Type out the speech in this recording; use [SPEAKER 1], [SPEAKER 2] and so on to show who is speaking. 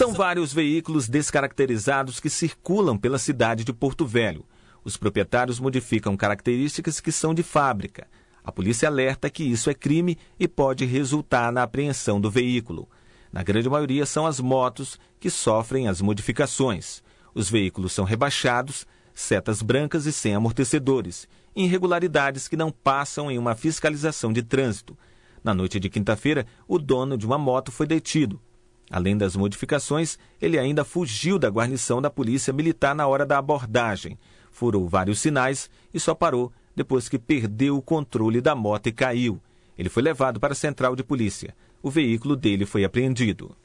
[SPEAKER 1] São vários veículos descaracterizados que circulam pela cidade de Porto Velho. Os proprietários modificam características que são de fábrica. A polícia alerta que isso é crime e pode resultar na apreensão do veículo. Na grande maioria são as motos que sofrem as modificações. Os veículos são rebaixados, setas brancas e sem amortecedores, irregularidades que não passam em uma fiscalização de trânsito. Na noite de quinta-feira, o dono de uma moto foi detido Além das modificações, ele ainda fugiu da guarnição da polícia militar na hora da abordagem, furou vários sinais e só parou depois que perdeu o controle da moto e caiu. Ele foi levado para a central de polícia. O veículo dele foi apreendido.